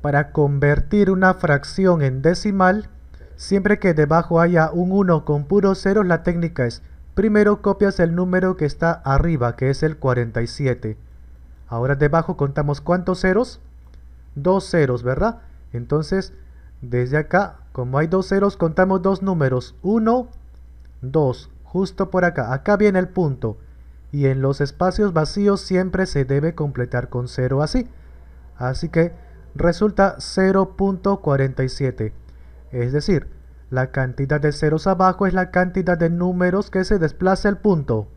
para convertir una fracción en decimal, siempre que debajo haya un 1 con puros ceros, la técnica es, primero copias el número que está arriba, que es el 47. Ahora debajo contamos cuántos ceros, dos ceros, ¿verdad? Entonces, desde acá, como hay dos ceros, contamos dos números, 1, 2, justo por acá, acá viene el punto. Y en los espacios vacíos siempre se debe completar con cero así. Así que resulta 0.47. Es decir, la cantidad de ceros abajo es la cantidad de números que se desplaza el punto.